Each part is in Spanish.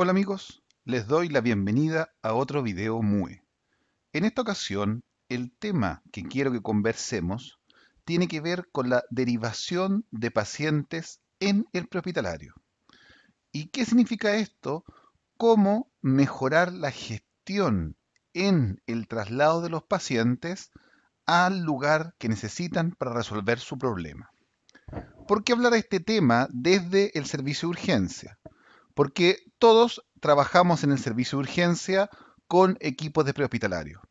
Hola amigos, les doy la bienvenida a otro video MUE. En esta ocasión, el tema que quiero que conversemos tiene que ver con la derivación de pacientes en el prehospitalario. ¿Y qué significa esto? Cómo mejorar la gestión en el traslado de los pacientes al lugar que necesitan para resolver su problema. ¿Por qué hablar de este tema desde el servicio de urgencia? porque todos trabajamos en el servicio de urgencia con equipos de prehospitalarios,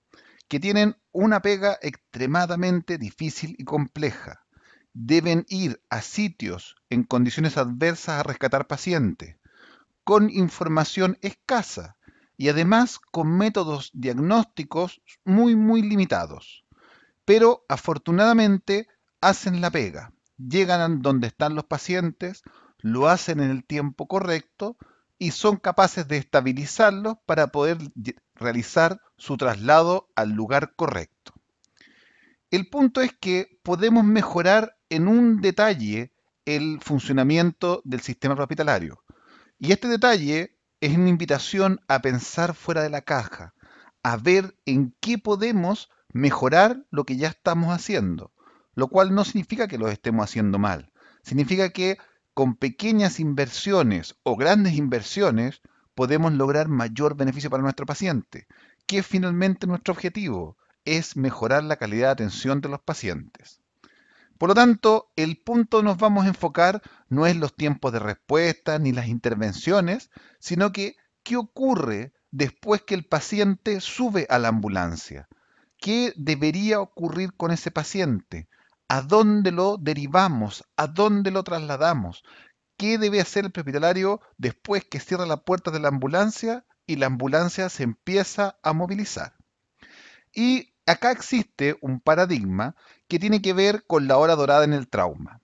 que tienen una pega extremadamente difícil y compleja. Deben ir a sitios en condiciones adversas a rescatar pacientes, con información escasa y además con métodos diagnósticos muy, muy limitados. Pero afortunadamente hacen la pega, llegan donde están los pacientes, lo hacen en el tiempo correcto y son capaces de estabilizarlos para poder realizar su traslado al lugar correcto. El punto es que podemos mejorar en un detalle el funcionamiento del sistema hospitalario. Y este detalle es una invitación a pensar fuera de la caja, a ver en qué podemos mejorar lo que ya estamos haciendo, lo cual no significa que lo estemos haciendo mal, significa que con pequeñas inversiones o grandes inversiones podemos lograr mayor beneficio para nuestro paciente, que finalmente nuestro objetivo es mejorar la calidad de atención de los pacientes. Por lo tanto, el punto nos vamos a enfocar no es los tiempos de respuesta ni las intervenciones, sino que qué ocurre después que el paciente sube a la ambulancia. ¿Qué debería ocurrir con ese paciente? ¿A dónde lo derivamos? ¿A dónde lo trasladamos? ¿Qué debe hacer el hospitalario después que cierra la puerta de la ambulancia y la ambulancia se empieza a movilizar? Y acá existe un paradigma que tiene que ver con la hora dorada en el trauma.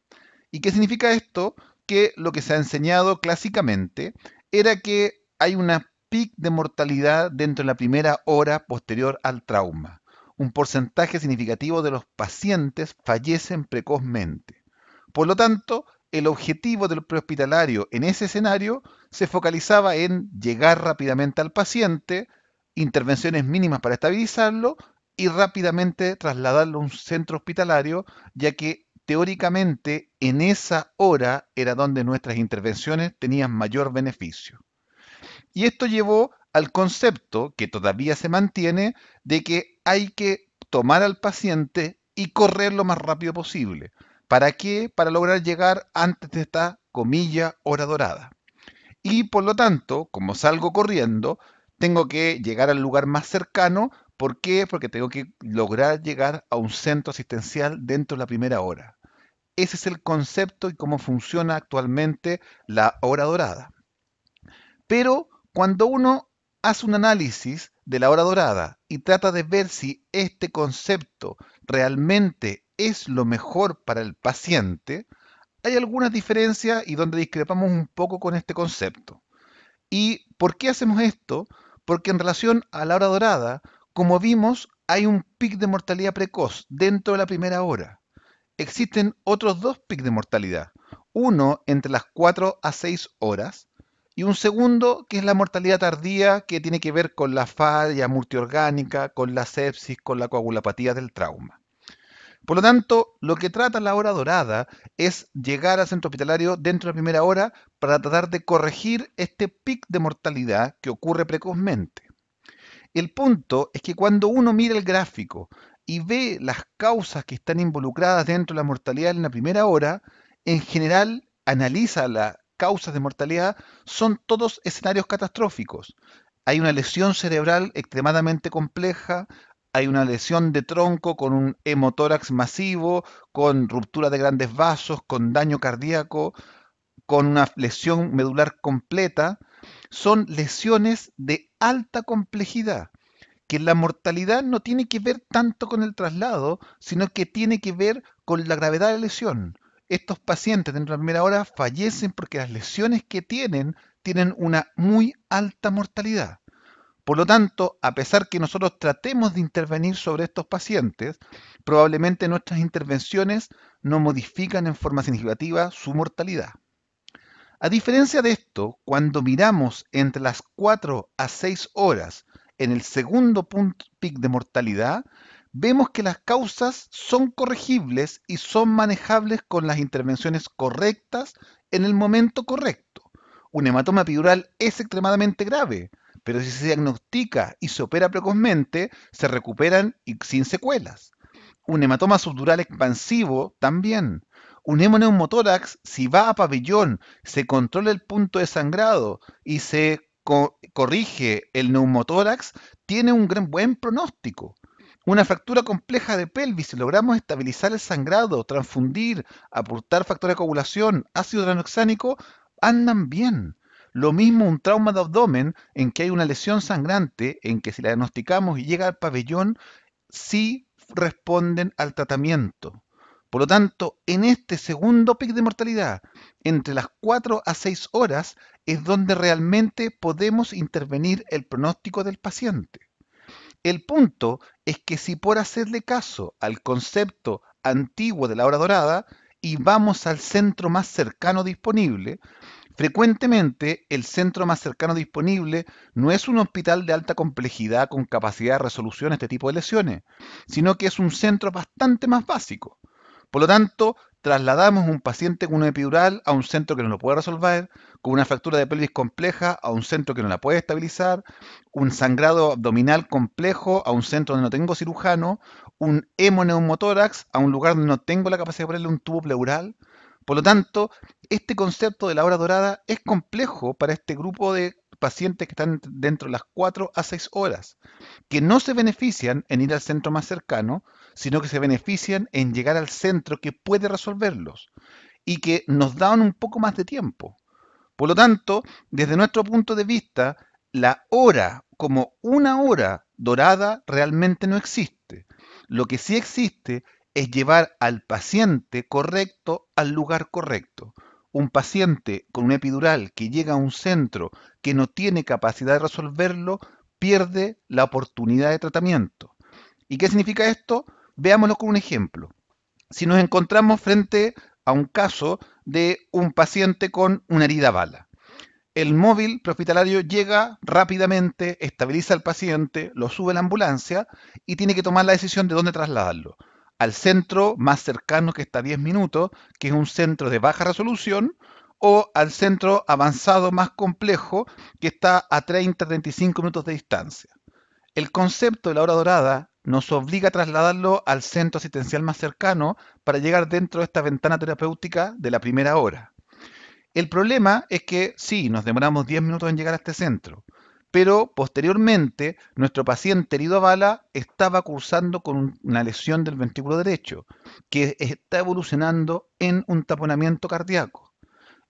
¿Y qué significa esto? Que lo que se ha enseñado clásicamente era que hay una pic de mortalidad dentro de la primera hora posterior al trauma un porcentaje significativo de los pacientes fallecen precozmente. Por lo tanto, el objetivo del prehospitalario en ese escenario se focalizaba en llegar rápidamente al paciente, intervenciones mínimas para estabilizarlo y rápidamente trasladarlo a un centro hospitalario, ya que teóricamente en esa hora era donde nuestras intervenciones tenían mayor beneficio. Y esto llevó al concepto que todavía se mantiene de que hay que tomar al paciente y correr lo más rápido posible. ¿Para qué? Para lograr llegar antes de esta comilla hora dorada. Y por lo tanto, como salgo corriendo, tengo que llegar al lugar más cercano. ¿Por qué? Porque tengo que lograr llegar a un centro asistencial dentro de la primera hora. Ese es el concepto y cómo funciona actualmente la hora dorada. Pero cuando uno hace un análisis de la hora dorada y trata de ver si este concepto realmente es lo mejor para el paciente. Hay algunas diferencias y donde discrepamos un poco con este concepto. ¿Y por qué hacemos esto? Porque en relación a la hora dorada, como vimos, hay un pic de mortalidad precoz dentro de la primera hora. Existen otros dos pic de mortalidad, uno entre las 4 a 6 horas y un segundo que es la mortalidad tardía, que tiene que ver con la falla multiorgánica, con la sepsis, con la coagulopatía del trauma. Por lo tanto, lo que trata la hora dorada es llegar al centro hospitalario dentro de la primera hora para tratar de corregir este pic de mortalidad que ocurre precozmente. El punto es que cuando uno mira el gráfico y ve las causas que están involucradas dentro de la mortalidad en la primera hora, en general analiza la causas de mortalidad son todos escenarios catastróficos. Hay una lesión cerebral extremadamente compleja, hay una lesión de tronco con un hemotórax masivo, con ruptura de grandes vasos, con daño cardíaco, con una lesión medular completa, son lesiones de alta complejidad, que la mortalidad no tiene que ver tanto con el traslado, sino que tiene que ver con la gravedad de la lesión estos pacientes dentro de la primera hora fallecen porque las lesiones que tienen tienen una muy alta mortalidad. Por lo tanto, a pesar que nosotros tratemos de intervenir sobre estos pacientes, probablemente nuestras intervenciones no modifican en forma significativa su mortalidad. A diferencia de esto, cuando miramos entre las 4 a 6 horas en el segundo punto pic de mortalidad, vemos que las causas son corregibles y son manejables con las intervenciones correctas en el momento correcto. Un hematoma epidural es extremadamente grave, pero si se diagnostica y se opera precozmente, se recuperan y sin secuelas. Un hematoma subdural expansivo también. Un hemoneumotórax, si va a pabellón, se controla el punto de sangrado y se corrige el neumotórax, tiene un gran, buen pronóstico. Una fractura compleja de pelvis, si logramos estabilizar el sangrado, transfundir, aportar factor de coagulación, ácido dranoexánico, andan bien. Lo mismo un trauma de abdomen en que hay una lesión sangrante, en que si la diagnosticamos y llega al pabellón, sí responden al tratamiento. Por lo tanto, en este segundo pico de mortalidad, entre las 4 a 6 horas, es donde realmente podemos intervenir el pronóstico del paciente. El punto es que si por hacerle caso al concepto antiguo de la hora dorada y vamos al centro más cercano disponible, frecuentemente el centro más cercano disponible no es un hospital de alta complejidad con capacidad de resolución a este tipo de lesiones, sino que es un centro bastante más básico. Por lo tanto, trasladamos un paciente con un epidural a un centro que no lo puede resolver, con una fractura de pelvis compleja a un centro que no la puede estabilizar, un sangrado abdominal complejo a un centro donde no tengo cirujano, un hemoneumotórax a un lugar donde no tengo la capacidad de ponerle un tubo pleural. Por lo tanto, este concepto de la hora dorada es complejo para este grupo de pacientes que están dentro de las 4 a 6 horas, que no se benefician en ir al centro más cercano, sino que se benefician en llegar al centro que puede resolverlos y que nos dan un poco más de tiempo. Por lo tanto, desde nuestro punto de vista, la hora como una hora dorada realmente no existe. Lo que sí existe es llevar al paciente correcto al lugar correcto. Un paciente con un epidural que llega a un centro que no tiene capacidad de resolverlo pierde la oportunidad de tratamiento. ¿Y qué significa esto? Veámoslo con un ejemplo. Si nos encontramos frente a un caso de un paciente con una herida bala. El móvil prehospitalario llega rápidamente, estabiliza al paciente, lo sube a la ambulancia y tiene que tomar la decisión de dónde trasladarlo. Al centro más cercano que está a 10 minutos, que es un centro de baja resolución, o al centro avanzado más complejo, que está a 30-35 minutos de distancia. El concepto de la hora dorada nos obliga a trasladarlo al centro asistencial más cercano para llegar dentro de esta ventana terapéutica de la primera hora. El problema es que sí, nos demoramos 10 minutos en llegar a este centro, pero posteriormente nuestro paciente herido a bala estaba cursando con una lesión del ventrículo derecho, que está evolucionando en un taponamiento cardíaco.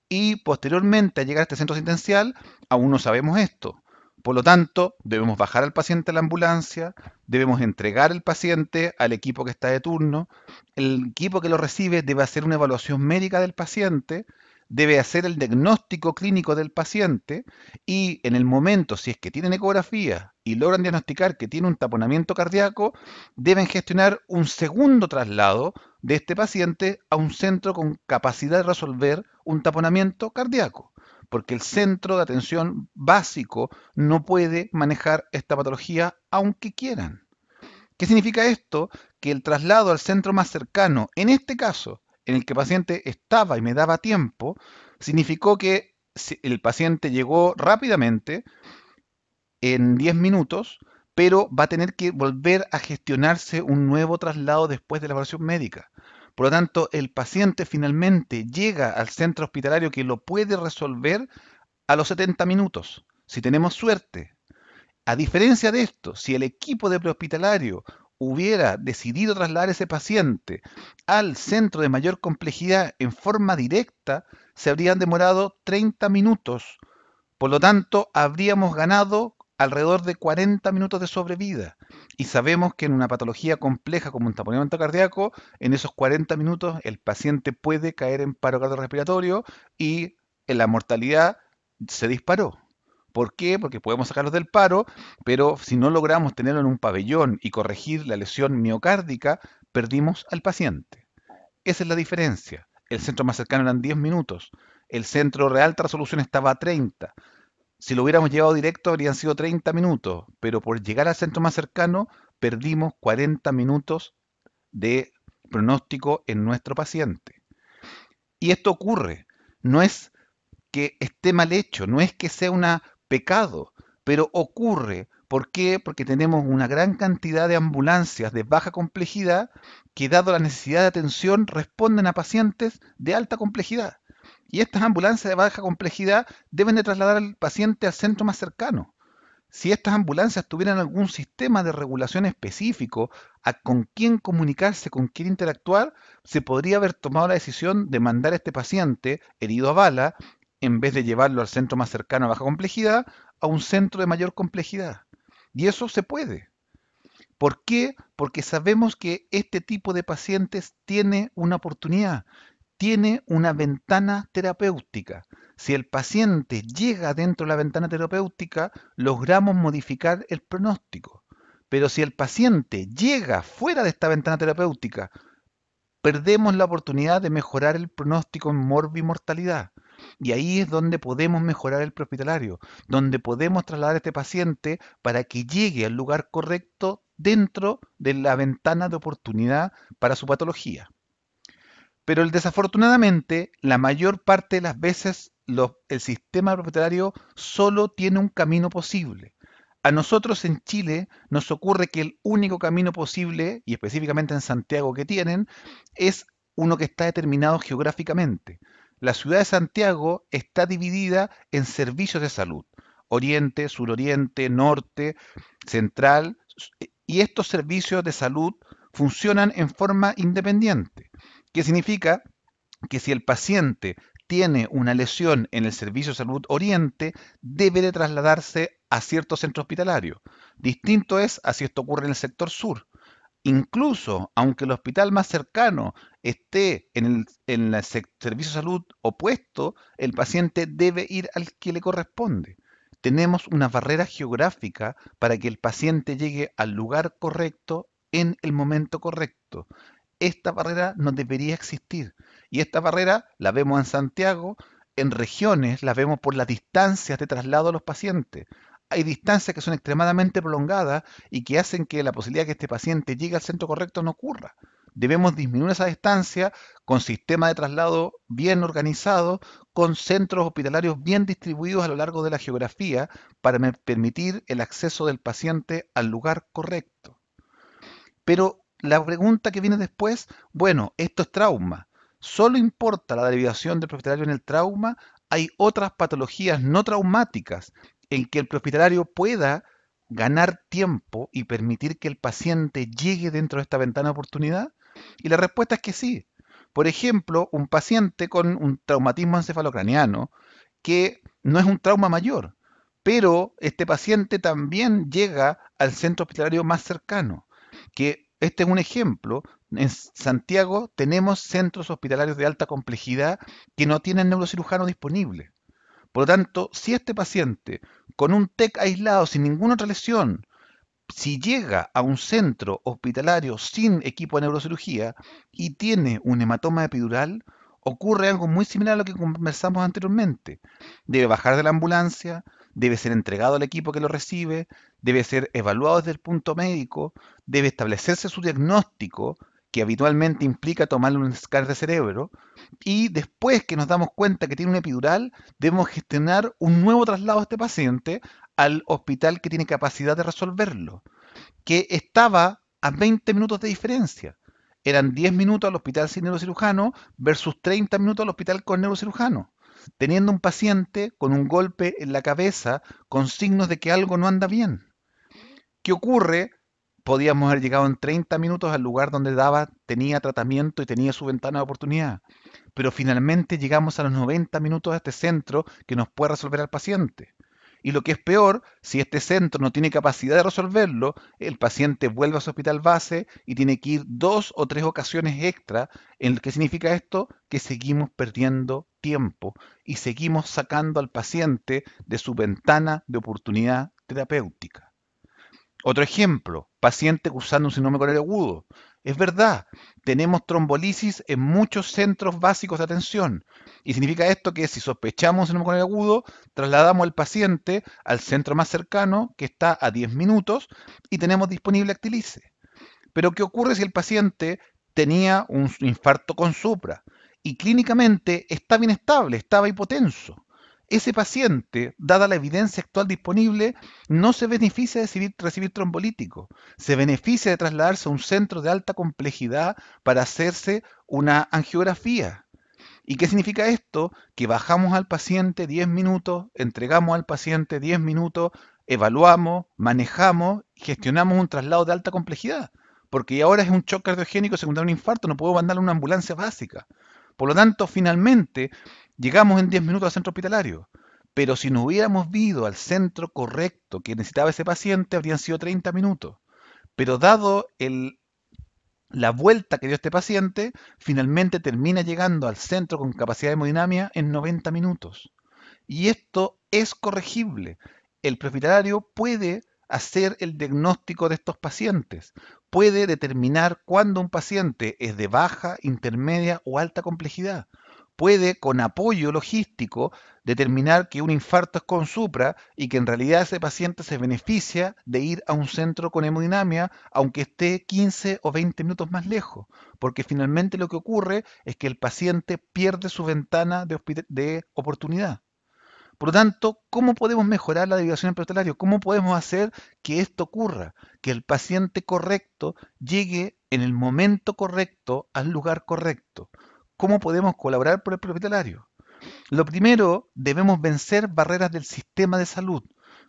Y posteriormente al llegar a este centro asistencial, aún no sabemos esto, por lo tanto, debemos bajar al paciente a la ambulancia, debemos entregar al paciente al equipo que está de turno, el equipo que lo recibe debe hacer una evaluación médica del paciente, debe hacer el diagnóstico clínico del paciente y en el momento, si es que tienen ecografía y logran diagnosticar que tiene un taponamiento cardíaco, deben gestionar un segundo traslado de este paciente a un centro con capacidad de resolver un taponamiento cardíaco porque el centro de atención básico no puede manejar esta patología aunque quieran. ¿Qué significa esto? Que el traslado al centro más cercano, en este caso, en el que el paciente estaba y me daba tiempo, significó que el paciente llegó rápidamente, en 10 minutos, pero va a tener que volver a gestionarse un nuevo traslado después de la evaluación médica. Por lo tanto, el paciente finalmente llega al centro hospitalario que lo puede resolver a los 70 minutos, si tenemos suerte. A diferencia de esto, si el equipo de prehospitalario hubiera decidido trasladar ese paciente al centro de mayor complejidad en forma directa, se habrían demorado 30 minutos. Por lo tanto, habríamos ganado alrededor de 40 minutos de sobrevida. Y sabemos que en una patología compleja como un tamponamiento cardíaco, en esos 40 minutos el paciente puede caer en paro cardiorrespiratorio y la mortalidad se disparó. ¿Por qué? Porque podemos sacarlos del paro, pero si no logramos tenerlo en un pabellón y corregir la lesión miocárdica, perdimos al paciente. Esa es la diferencia. El centro más cercano eran 10 minutos. El centro de alta resolución estaba a 30. Si lo hubiéramos llevado directo habrían sido 30 minutos, pero por llegar al centro más cercano perdimos 40 minutos de pronóstico en nuestro paciente. Y esto ocurre, no es que esté mal hecho, no es que sea un pecado, pero ocurre. ¿Por qué? Porque tenemos una gran cantidad de ambulancias de baja complejidad que, dado la necesidad de atención, responden a pacientes de alta complejidad y estas ambulancias de baja complejidad deben de trasladar al paciente al centro más cercano. Si estas ambulancias tuvieran algún sistema de regulación específico a con quién comunicarse, con quién interactuar, se podría haber tomado la decisión de mandar a este paciente herido a bala, en vez de llevarlo al centro más cercano a baja complejidad, a un centro de mayor complejidad. Y eso se puede. ¿Por qué? Porque sabemos que este tipo de pacientes tiene una oportunidad, tiene una ventana terapéutica. Si el paciente llega dentro de la ventana terapéutica, logramos modificar el pronóstico. Pero si el paciente llega fuera de esta ventana terapéutica, perdemos la oportunidad de mejorar el pronóstico en morbimortalidad. Y ahí es donde podemos mejorar el prehospitalario, donde podemos trasladar a este paciente para que llegue al lugar correcto dentro de la ventana de oportunidad para su patología. Pero desafortunadamente, la mayor parte de las veces el sistema propietario solo tiene un camino posible. A nosotros en Chile nos ocurre que el único camino posible, y específicamente en Santiago que tienen, es uno que está determinado geográficamente. La ciudad de Santiago está dividida en servicios de salud, oriente, suroriente, norte, central, y estos servicios de salud funcionan en forma independiente. ¿Qué significa que si el paciente tiene una lesión en el Servicio de Salud Oriente, debe de trasladarse a cierto centro hospitalario. Distinto es a si esto ocurre en el sector sur. Incluso aunque el hospital más cercano esté en el, en el servicio de salud opuesto, el paciente debe ir al que le corresponde. Tenemos una barrera geográfica para que el paciente llegue al lugar correcto en el momento correcto esta barrera no debería existir. Y esta barrera la vemos en Santiago, en regiones, la vemos por las distancias de traslado a los pacientes. Hay distancias que son extremadamente prolongadas y que hacen que la posibilidad de que este paciente llegue al centro correcto no ocurra. Debemos disminuir esa distancia con sistema de traslado bien organizado, con centros hospitalarios bien distribuidos a lo largo de la geografía para permitir el acceso del paciente al lugar correcto. Pero la pregunta que viene después, bueno, esto es trauma. Solo importa la derivación del propietario en el trauma, hay otras patologías no traumáticas en que el prehospitalario pueda ganar tiempo y permitir que el paciente llegue dentro de esta ventana de oportunidad? Y la respuesta es que sí. Por ejemplo, un paciente con un traumatismo encefalocraniano que no es un trauma mayor, pero este paciente también llega al centro hospitalario más cercano, que este es un ejemplo. En Santiago tenemos centros hospitalarios de alta complejidad que no tienen neurocirujano disponible. Por lo tanto, si este paciente con un TEC aislado sin ninguna otra lesión, si llega a un centro hospitalario sin equipo de neurocirugía y tiene un hematoma epidural, ocurre algo muy similar a lo que conversamos anteriormente. Debe bajar de la ambulancia, debe ser entregado al equipo que lo recibe, debe ser evaluado desde el punto médico, debe establecerse su diagnóstico, que habitualmente implica tomarle un escáner de cerebro, y después que nos damos cuenta que tiene un epidural, debemos gestionar un nuevo traslado a este paciente al hospital que tiene capacidad de resolverlo, que estaba a 20 minutos de diferencia. Eran 10 minutos al hospital sin neurocirujano versus 30 minutos al hospital con neurocirujano, teniendo un paciente con un golpe en la cabeza, con signos de que algo no anda bien. ¿Qué ocurre? Podíamos haber llegado en 30 minutos al lugar donde daba, tenía tratamiento y tenía su ventana de oportunidad. Pero finalmente llegamos a los 90 minutos de este centro que nos puede resolver al paciente. Y lo que es peor, si este centro no tiene capacidad de resolverlo, el paciente vuelve a su hospital base y tiene que ir dos o tres ocasiones extra. ¿En ¿Qué significa esto? Que seguimos perdiendo tiempo y seguimos sacando al paciente de su ventana de oportunidad terapéutica. Otro ejemplo, paciente usando un síndrome el agudo. Es verdad, tenemos trombolisis en muchos centros básicos de atención. Y significa esto que si sospechamos un síndrome coronario agudo, trasladamos al paciente al centro más cercano, que está a 10 minutos, y tenemos disponible Actilice. Pero ¿qué ocurre si el paciente tenía un infarto con supra? Y clínicamente está bien estable, estaba hipotenso ese paciente, dada la evidencia actual disponible, no se beneficia de recibir, trombolítico, se beneficia de trasladarse a un centro de alta complejidad para hacerse una angiografía. ¿Y qué significa esto? Que bajamos al paciente 10 minutos, entregamos al paciente 10 minutos, evaluamos, manejamos, gestionamos un traslado de alta complejidad, porque ahora es un shock cardiogénico secundario a un infarto, no puedo mandarle una ambulancia básica. Por lo tanto, finalmente, Llegamos en 10 minutos al centro hospitalario. Pero si no hubiéramos ido al centro correcto que necesitaba ese paciente, habrían sido 30 minutos. Pero dado la vuelta que dio este paciente, finalmente termina llegando al centro con capacidad de hemodinamia en 90 minutos. Y esto es corregible. El prehospitalario puede hacer el diagnóstico de estos pacientes. Puede determinar cuándo un paciente es de baja, intermedia o alta complejidad puede, con apoyo logístico, determinar que un infarto es con supra y que en realidad ese paciente se beneficia de ir a un centro con hemodinamia, aunque esté 15 o 20 minutos más lejos, porque finalmente lo que ocurre es que el paciente pierde su ventana de, oportunidad. Por lo tanto, ¿cómo podemos mejorar la derivación del ¿Cómo podemos hacer que esto ocurra? Que el paciente correcto llegue en el momento correcto al lugar correcto. ¿Cómo podemos colaborar por el propietario? Lo primero, debemos vencer barreras del sistema de salud.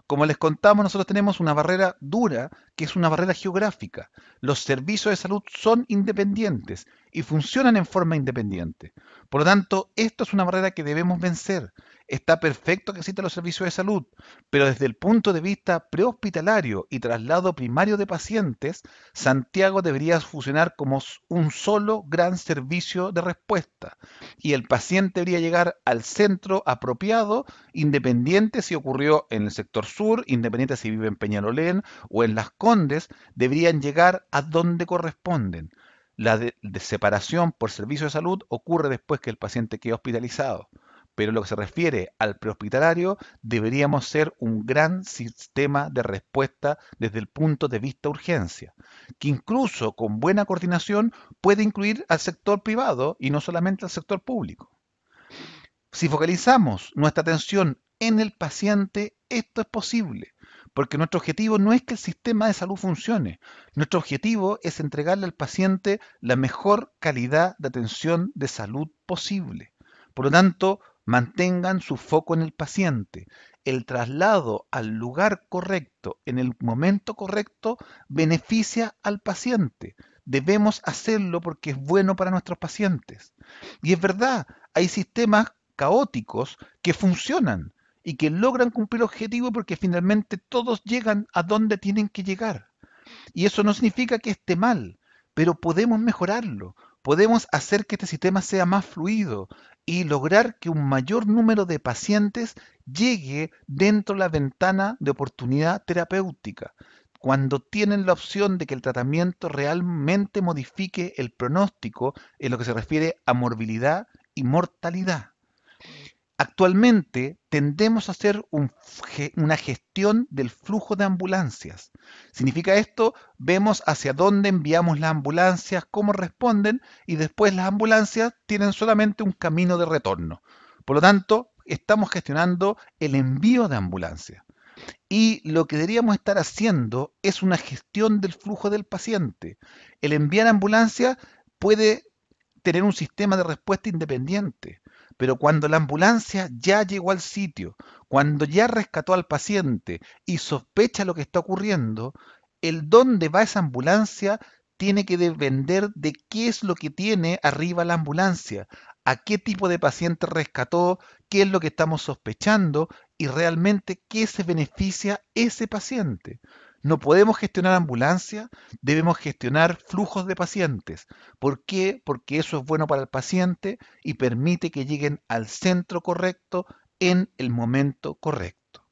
Como les contamos, nosotros tenemos una barrera dura, que es una barrera geográfica. Los servicios de salud son independientes y funcionan en forma independiente. Por lo tanto, esto es una barrera que debemos vencer. Está perfecto que existan los servicios de salud, pero desde el punto de vista prehospitalario y traslado primario de pacientes, Santiago debería fusionar como un solo gran servicio de respuesta y el paciente debería llegar al centro apropiado, independiente si ocurrió en el sector sur, independiente si vive en Peñalolén o en Las Condes, deberían llegar a donde corresponden. La separación por servicio de salud ocurre después que el paciente quede hospitalizado pero lo que se refiere al prehospitalario, deberíamos ser un gran sistema de respuesta desde el punto de vista urgencia, que incluso con buena coordinación puede incluir al sector privado y no solamente al sector público. Si focalizamos nuestra atención en el paciente, esto es posible, porque nuestro objetivo no es que el sistema de salud funcione, nuestro objetivo es entregarle al paciente la mejor calidad de atención de salud posible. Por lo tanto, mantengan su foco en el paciente. El traslado al lugar correcto, en el momento correcto, beneficia al paciente. Debemos hacerlo porque es bueno para nuestros pacientes. Y es verdad, hay sistemas caóticos que funcionan y que logran cumplir el objetivo porque finalmente todos llegan a donde tienen que llegar. Y eso no significa que esté mal, pero podemos mejorarlo, podemos hacer que este sistema sea más fluido y lograr que un mayor número de pacientes llegue dentro de la ventana de oportunidad terapéutica, cuando tienen la opción de que el tratamiento realmente modifique el pronóstico en lo que se refiere a morbilidad y mortalidad. Actualmente tendemos a hacer una gestión del flujo de ambulancias. Significa esto, vemos hacia dónde enviamos las ambulancias, cómo responden y después las ambulancias tienen solamente un camino de retorno. Por lo tanto, estamos gestionando el envío de ambulancias. Y lo que deberíamos estar haciendo es una gestión del flujo del paciente. El enviar ambulancia puede tener un sistema de respuesta independiente pero cuando la ambulancia ya llegó al sitio, cuando ya rescató al paciente y sospecha lo que está ocurriendo, el dónde va esa ambulancia tiene que depender de qué es lo que tiene arriba la ambulancia, a qué tipo de paciente rescató, qué es lo que estamos sospechando y realmente qué se beneficia ese paciente. No podemos gestionar ambulancias, debemos gestionar flujos de pacientes. ¿Por qué? Porque eso es bueno para el paciente y permite que lleguen al centro correcto en el momento correcto.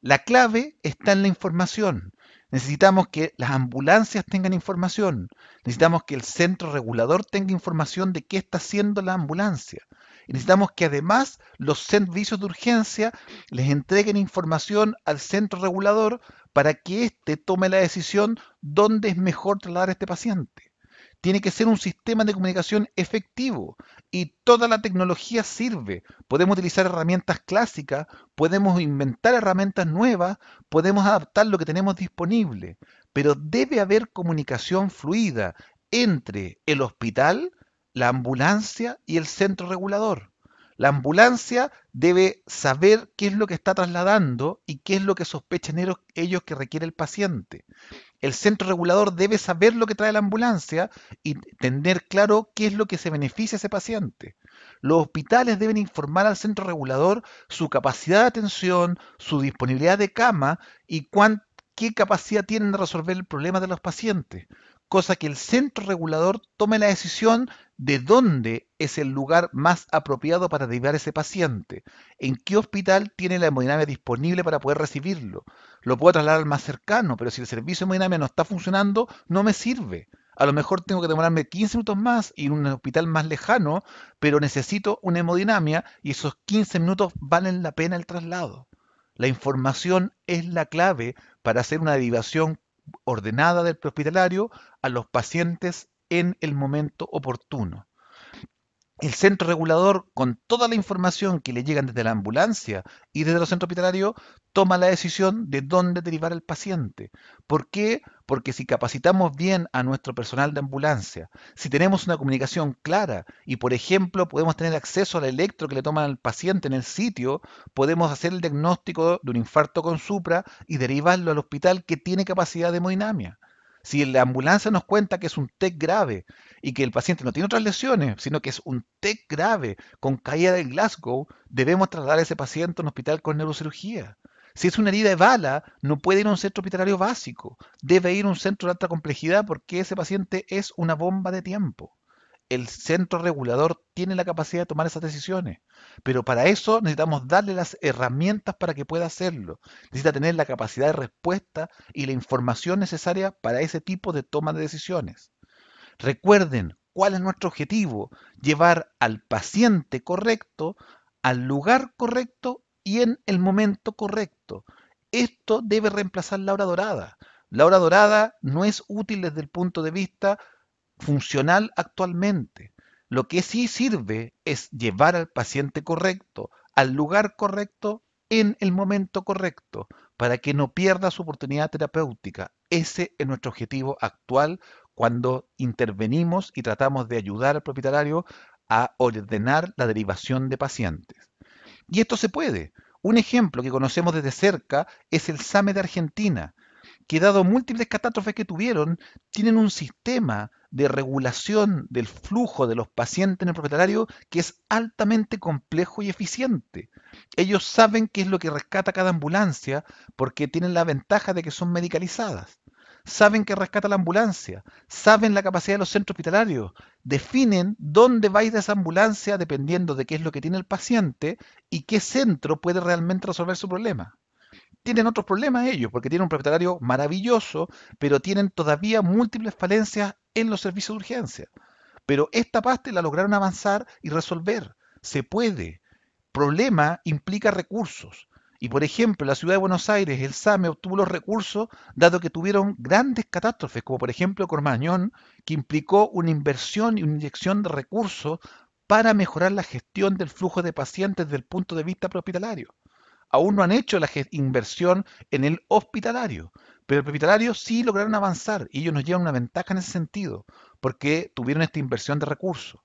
La clave está en la información. Necesitamos que las ambulancias tengan información. Necesitamos que el centro regulador tenga información de qué está haciendo la ambulancia necesitamos que además los servicios de urgencia les entreguen información al centro regulador para que éste tome la decisión dónde es mejor trasladar a este paciente. Tiene que ser un sistema de comunicación efectivo y toda la tecnología sirve. Podemos utilizar herramientas clásicas, podemos inventar herramientas nuevas, podemos adaptar lo que tenemos disponible, pero debe haber comunicación fluida entre el hospital la ambulancia y el centro regulador. La ambulancia debe saber qué es lo que está trasladando y qué es lo que sospechan ellos que requiere el paciente. El centro regulador debe saber lo que trae la ambulancia y tener claro qué es lo que se beneficia a ese paciente. Los hospitales deben informar al centro regulador su capacidad de atención, su disponibilidad de cama y qué capacidad tienen de resolver el problema de los pacientes cosa que el centro regulador tome la decisión de dónde es el lugar más apropiado para derivar ese paciente, en qué hospital tiene la hemodinamia disponible para poder recibirlo. Lo puedo trasladar al más cercano, pero si el servicio de hemodinamia no está funcionando, no me sirve. A lo mejor tengo que demorarme 15 minutos más y en un hospital más lejano, pero necesito una hemodinamia y esos 15 minutos valen la pena el traslado. La información es la clave para hacer una derivación ordenada del prehospitalario a los pacientes en el momento oportuno. El centro regulador, con toda la información que le llegan desde la ambulancia y desde los centros hospitalarios, toma la decisión de dónde derivar al paciente. ¿Por qué? Porque si capacitamos bien a nuestro personal de ambulancia, si tenemos una comunicación clara y, por ejemplo, podemos tener acceso al electro que le toman al paciente en el sitio, podemos hacer el diagnóstico de un infarto con supra y derivarlo al hospital que tiene capacidad de hemodinamia. Si la ambulancia nos cuenta que es un TEC grave y que el paciente no tiene otras lesiones, sino que es un TEC grave con caída del Glasgow, debemos trasladar a ese paciente a un hospital con neurocirugía. Si es una herida de bala, no puede ir a un centro hospitalario básico. Debe ir a un centro de alta complejidad porque ese paciente es una bomba de tiempo el centro regulador tiene la capacidad de tomar esas decisiones, pero para eso necesitamos darle las herramientas para que pueda hacerlo. Necesita tener la capacidad de respuesta y la información necesaria para ese tipo de toma de decisiones. Recuerden cuál es nuestro objetivo, llevar al paciente correcto, al lugar correcto y en el momento correcto. Esto debe reemplazar la hora dorada. La hora dorada no es útil desde el punto de vista funcional actualmente. Lo que sí sirve es llevar al paciente correcto, al lugar correcto, en el momento correcto, para que no pierda su oportunidad terapéutica. Ese es nuestro objetivo actual cuando intervenimos y tratamos de ayudar al propietario a ordenar la derivación de pacientes. Y esto se puede. Un ejemplo que conocemos desde cerca es el SAME de Argentina, que dado múltiples catástrofes que tuvieron, tienen un sistema de regulación del flujo de los pacientes en el propietario que es altamente complejo y eficiente. Ellos saben qué es lo que rescata cada ambulancia porque tienen la ventaja de que son medicalizadas. Saben qué rescata la ambulancia, saben la capacidad de los centros hospitalarios, definen dónde va de esa ambulancia dependiendo de qué es lo que tiene el paciente y qué centro puede realmente resolver su problema tienen otros problemas ellos, porque tienen un propietario maravilloso, pero tienen todavía múltiples falencias en los servicios de urgencia. Pero esta parte la lograron avanzar y resolver. Se puede. Problema implica recursos. Y por ejemplo, la ciudad de Buenos Aires, el SAME, obtuvo los recursos dado que tuvieron grandes catástrofes, como por ejemplo Cormañón, que implicó una inversión y una inyección de recursos para mejorar la gestión del flujo de pacientes desde el punto de vista prehospitalario. Aún no han hecho la inversión en el hospitalario, pero el prehospitalario sí lograron avanzar y ellos nos llevan una ventaja en ese sentido, porque tuvieron esta inversión de recursos.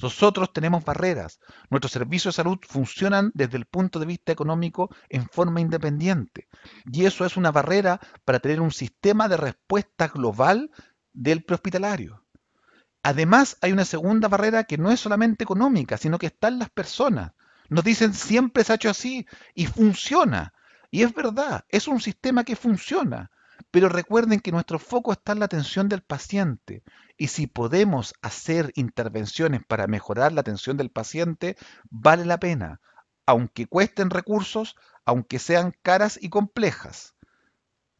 Nosotros tenemos barreras. Nuestros servicios de salud funcionan desde el punto de vista económico en forma independiente. Y eso es una barrera para tener un sistema de respuesta global del prehospitalario. Además, hay una segunda barrera que no es solamente económica, sino que están las personas. Nos dicen siempre se ha hecho así y funciona. Y es verdad, es un sistema que funciona. Pero recuerden que nuestro foco está en la atención del paciente y si podemos hacer intervenciones para mejorar la atención del paciente, vale la pena, aunque cuesten recursos, aunque sean caras y complejas.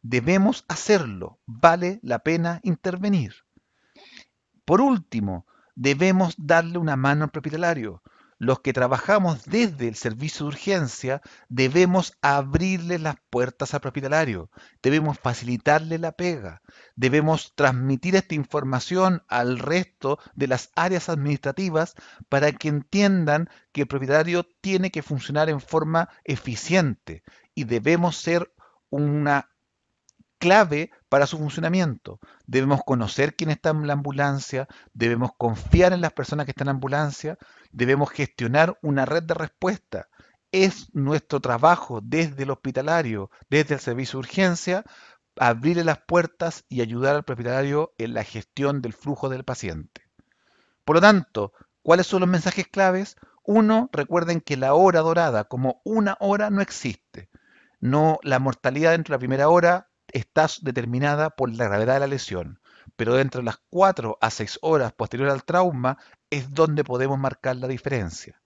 Debemos hacerlo, vale la pena intervenir. Por último, debemos darle una mano al propietario los que trabajamos desde el servicio de urgencia debemos abrirle las puertas al propietario, debemos facilitarle la pega, debemos transmitir esta información al resto de las áreas administrativas para que entiendan que el propietario tiene que funcionar en forma eficiente y debemos ser una clave para su funcionamiento. Debemos conocer quién está en la ambulancia, debemos confiar en las personas que están en la ambulancia, debemos gestionar una red de respuesta. Es nuestro trabajo desde el hospitalario, desde el servicio de urgencia, abrirle las puertas y ayudar al propietario en la gestión del flujo del paciente. Por lo tanto, ¿cuáles son los mensajes claves? Uno, recuerden que la hora dorada como una hora no existe. No, la mortalidad dentro de la primera hora está determinada por la gravedad de la lesión, pero dentro de las 4 a 6 horas posterior al trauma es donde podemos marcar la diferencia.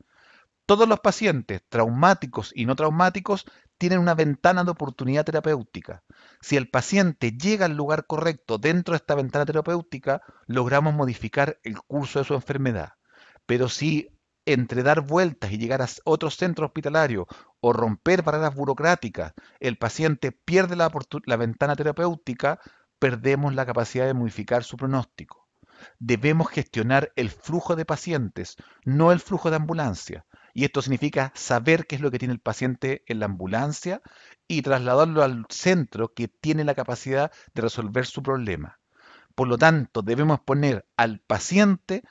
Todos los pacientes, traumáticos y no traumáticos, tienen una ventana de oportunidad terapéutica. Si el paciente llega al lugar correcto dentro de esta ventana terapéutica, logramos modificar el curso de su enfermedad. Pero si entre dar vueltas y llegar a otro centro hospitalario o romper barreras burocráticas, el paciente pierde la, ventana terapéutica, perdemos la capacidad de modificar su pronóstico. Debemos gestionar el flujo de pacientes, no el flujo de ambulancia. Y esto significa saber qué es lo que tiene el paciente en la ambulancia y trasladarlo al centro que tiene la capacidad de resolver su problema. Por lo tanto, debemos poner al paciente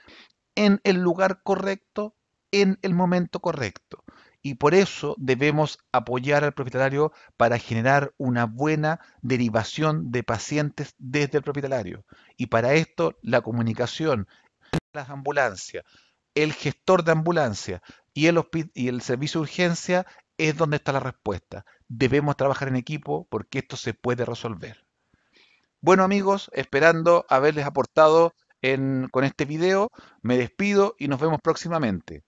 en el lugar correcto en el momento correcto. Y por eso debemos apoyar al propietario para generar una buena derivación de pacientes desde el propietario. Y para esto la comunicación, las ambulancias, el gestor de ambulancia y el, y el servicio de urgencia es donde está la respuesta. Debemos trabajar en equipo porque esto se puede resolver. Bueno amigos, esperando haberles aportado en, con este video, me despido y nos vemos próximamente.